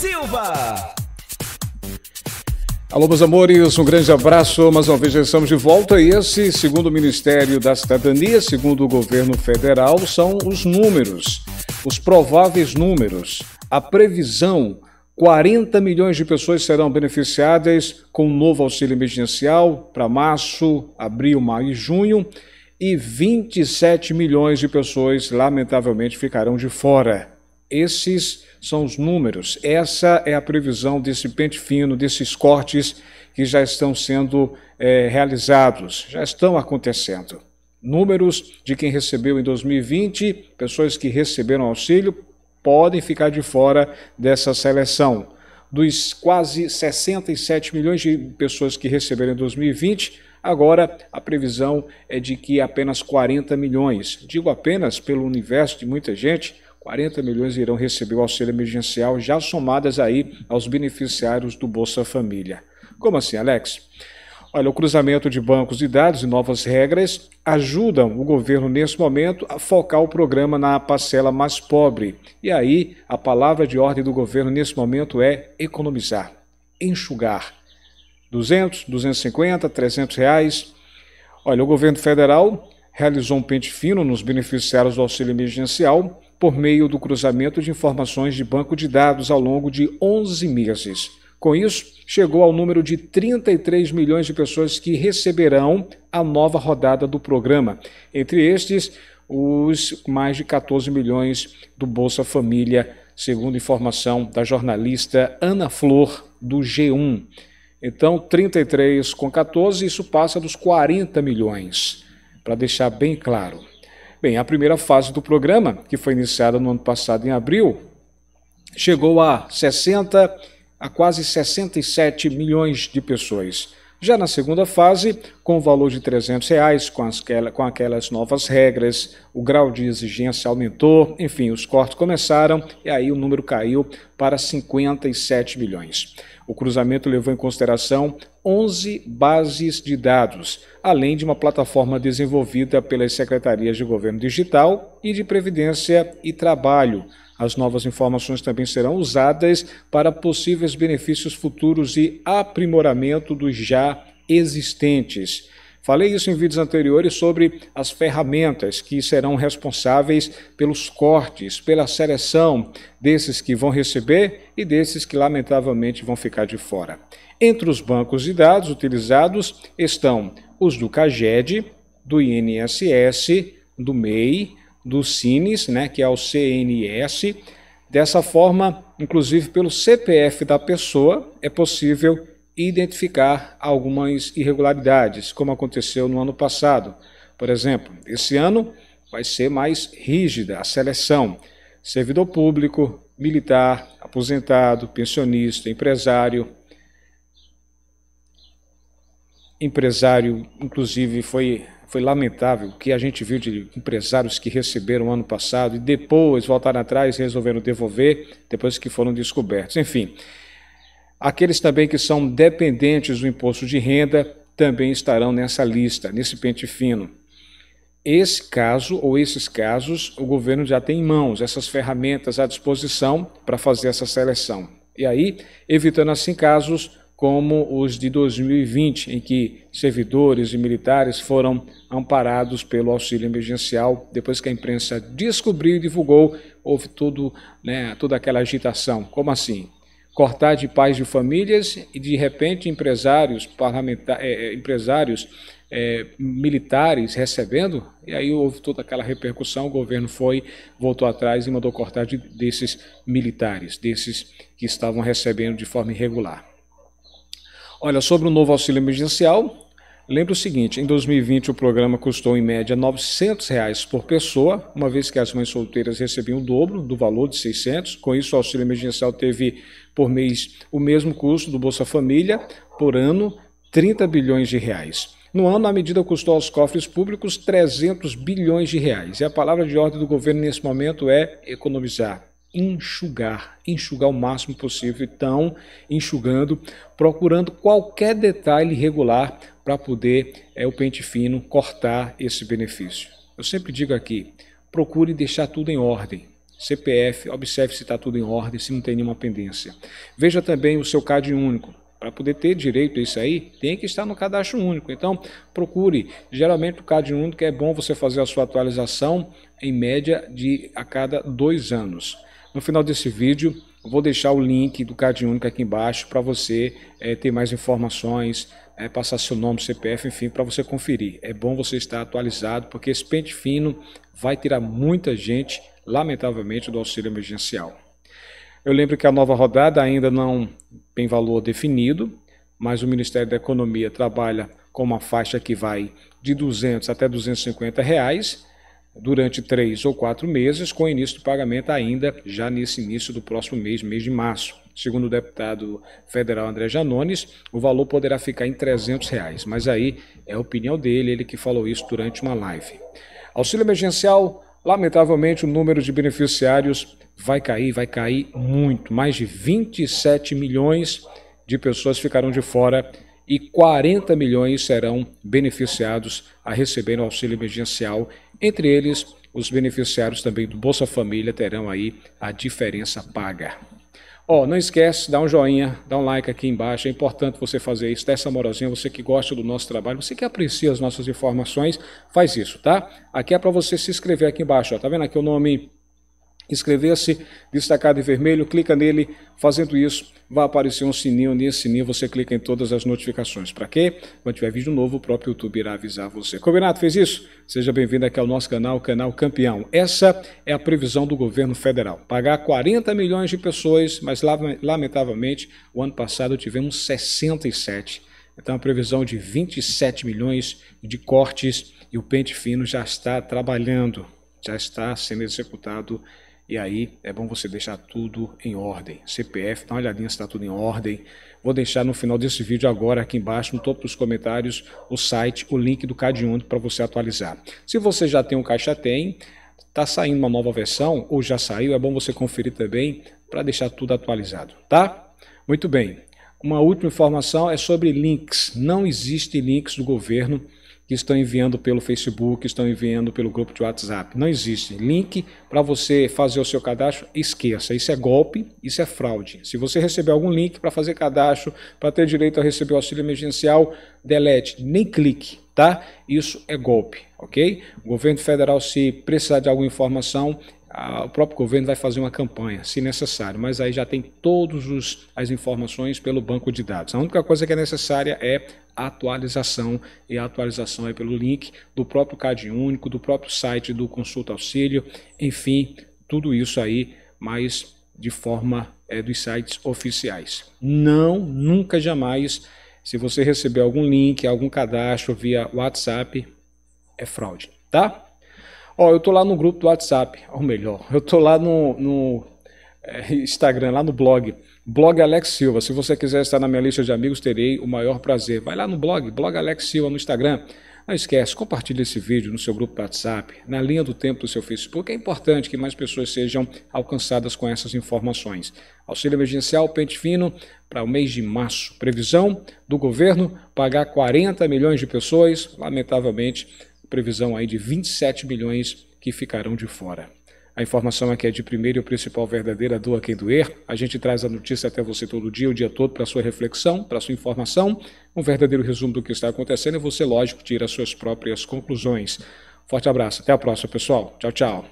Silva. Alô, meus amores, um grande abraço. Mais uma vez já estamos de volta. E esse, segundo o Ministério da Cidadania, segundo o governo federal, são os números, os prováveis números. A previsão: 40 milhões de pessoas serão beneficiadas com o novo auxílio emergencial para março, abril, maio e junho. E 27 milhões de pessoas, lamentavelmente, ficarão de fora. Esses são os números. Essa é a previsão desse pente fino, desses cortes que já estão sendo é, realizados, já estão acontecendo. Números de quem recebeu em 2020, pessoas que receberam auxílio, podem ficar de fora dessa seleção. Dos quase 67 milhões de pessoas que receberam em 2020, Agora, a previsão é de que apenas 40 milhões, digo apenas pelo universo de muita gente, 40 milhões irão receber o auxílio emergencial, já somadas aí aos beneficiários do Bolsa Família. Como assim, Alex? Olha, o cruzamento de bancos e dados e novas regras ajudam o governo nesse momento a focar o programa na parcela mais pobre. E aí, a palavra de ordem do governo nesse momento é economizar, enxugar. 200, 250, 300 reais. Olha, o governo federal realizou um pente fino nos beneficiários do auxílio emergencial, por meio do cruzamento de informações de banco de dados ao longo de 11 meses. Com isso, chegou ao número de 33 milhões de pessoas que receberão a nova rodada do programa. Entre estes, os mais de 14 milhões do Bolsa Família, segundo informação da jornalista Ana Flor, do G1. Então, 33 com 14, isso passa dos 40 milhões, para deixar bem claro. Bem, a primeira fase do programa, que foi iniciada no ano passado, em abril, chegou a 60, a quase 67 milhões de pessoas. Já na segunda fase, com o valor de 300 reais, com, as, com aquelas novas regras, o grau de exigência aumentou, enfim, os cortes começaram e aí o número caiu para 57 milhões. O cruzamento levou em consideração 11 bases de dados, além de uma plataforma desenvolvida pelas secretarias de governo digital e de previdência e trabalho. As novas informações também serão usadas para possíveis benefícios futuros e aprimoramento dos já existentes. Falei isso em vídeos anteriores sobre as ferramentas que serão responsáveis pelos cortes, pela seleção desses que vão receber e desses que, lamentavelmente, vão ficar de fora. Entre os bancos de dados utilizados estão os do CAGED, do INSS, do MEI, do CINES, né, que é o CNS. Dessa forma, inclusive pelo CPF da pessoa, é possível identificar algumas irregularidades, como aconteceu no ano passado. Por exemplo, esse ano vai ser mais rígida a seleção. Servidor público, militar, aposentado, pensionista, empresário. Empresário, inclusive, foi, foi lamentável o que a gente viu de empresários que receberam ano passado e depois voltaram atrás e resolveram devolver depois que foram descobertos. Enfim, Aqueles também que são dependentes do imposto de renda também estarão nessa lista, nesse pente fino. Esse caso ou esses casos, o governo já tem em mãos essas ferramentas à disposição para fazer essa seleção. E aí, evitando assim casos como os de 2020, em que servidores e militares foram amparados pelo auxílio emergencial. Depois que a imprensa descobriu e divulgou, houve tudo, né, toda aquela agitação. Como assim? cortar de pais de famílias e, de repente, empresários, parlamentares, eh, é, eh, empresários é, militares recebendo, e aí houve toda aquela repercussão, o governo foi, voltou atrás e mandou cortar de, desses militares, desses que estavam recebendo de forma irregular. Olha, sobre o novo auxílio emergencial, Lembre o seguinte, em 2020 o programa custou em média R$ 900 reais por pessoa, uma vez que as mães solteiras recebiam o dobro do valor de 600. Com isso, o auxílio emergencial teve por mês o mesmo custo do Bolsa Família, por ano, 30 bilhões de reais. No ano, a medida custou aos cofres públicos 300 bilhões de reais. E a palavra de ordem do governo nesse momento é economizar enxugar, enxugar o máximo possível. Então, enxugando, procurando qualquer detalhe regular para poder é, o pente fino cortar esse benefício. Eu sempre digo aqui, procure deixar tudo em ordem. CPF, observe se está tudo em ordem, se não tem nenhuma pendência. Veja também o seu CAD único. Para poder ter direito a isso aí, tem que estar no cadastro único. Então, procure. Geralmente, o CAD único é bom você fazer a sua atualização em média de a cada dois anos. No final desse vídeo, vou deixar o link do Cade Único aqui embaixo para você é, ter mais informações, é, passar seu nome, CPF, enfim, para você conferir. É bom você estar atualizado, porque esse pente fino vai tirar muita gente, lamentavelmente, do auxílio emergencial. Eu lembro que a nova rodada ainda não tem valor definido, mas o Ministério da Economia trabalha com uma faixa que vai de 200 até 250 reais, durante três ou quatro meses, com início do pagamento ainda já nesse início do próximo mês, mês de março. Segundo o deputado federal André Janones, o valor poderá ficar em 300 reais, mas aí é a opinião dele, ele que falou isso durante uma live. Auxílio emergencial, lamentavelmente o número de beneficiários vai cair, vai cair muito, mais de 27 milhões de pessoas ficarão de fora e 40 milhões serão beneficiados a receber o auxílio emergencial entre eles, os beneficiários também do Bolsa Família terão aí a diferença paga. Ó, oh, não esquece, dá um joinha, dá um like aqui embaixo. É importante você fazer isso, dá essa moralzinha. Você que gosta do nosso trabalho, você que aprecia as nossas informações, faz isso, tá? Aqui é para você se inscrever aqui embaixo. Ó. Tá vendo aqui o nome inscrever-se, destacado em vermelho, clica nele, fazendo isso, vai aparecer um sininho, nesse sininho você clica em todas as notificações. Para quê? Quando tiver vídeo novo, o próprio YouTube irá avisar você. Combinado? Fez isso? Seja bem-vindo aqui ao nosso canal, Canal Campeão. Essa é a previsão do governo federal, pagar 40 milhões de pessoas, mas lamentavelmente, o ano passado tivemos 67 então, a previsão de 27 milhões de cortes e o pente fino já está trabalhando, já está sendo executado e aí é bom você deixar tudo em ordem. CPF, dá uma olhadinha se está tudo em ordem. Vou deixar no final desse vídeo agora, aqui embaixo, no topo dos comentários, o site, o link do Cade Único para você atualizar. Se você já tem o um Caixa Tem, está saindo uma nova versão ou já saiu, é bom você conferir também para deixar tudo atualizado, tá? Muito bem. Uma última informação é sobre links. Não existe links do governo que estão enviando pelo Facebook, estão enviando pelo grupo de WhatsApp. Não existe. Link para você fazer o seu cadastro, esqueça. Isso é golpe, isso é fraude. Se você receber algum link para fazer cadastro, para ter direito a receber o auxílio emergencial, delete, nem clique, tá? Isso é golpe, ok? O governo federal, se precisar de alguma informação, o próprio governo vai fazer uma campanha, se necessário, mas aí já tem todas as informações pelo banco de dados. A única coisa que é necessária é a atualização, e a atualização é pelo link do próprio CAD Único, do próprio site do Consulta Auxílio, enfim, tudo isso aí, mas de forma é, dos sites oficiais. Não, nunca, jamais, se você receber algum link, algum cadastro via WhatsApp, é fraude, tá? Ó, eu tô lá no grupo do WhatsApp, ou melhor, eu tô lá no, no eh, Instagram, lá no blog, blog Alex Silva. Se você quiser estar na minha lista de amigos, terei o maior prazer. Vai lá no blog, blog Alex Silva no Instagram. Não esquece, compartilhe esse vídeo no seu grupo do WhatsApp, na linha do tempo do seu Facebook. É importante que mais pessoas sejam alcançadas com essas informações. Auxílio emergencial pente fino para o mês de março. Previsão do governo pagar 40 milhões de pessoas, lamentavelmente, previsão aí de 27 milhões que ficarão de fora. A informação aqui é, é de primeiro e o principal verdadeira doa quem doer. A gente traz a notícia até você todo dia, o dia todo, para sua reflexão, para sua informação. Um verdadeiro resumo do que está acontecendo e você, lógico, tira as suas próprias conclusões. Forte abraço, até a próxima, pessoal. Tchau, tchau.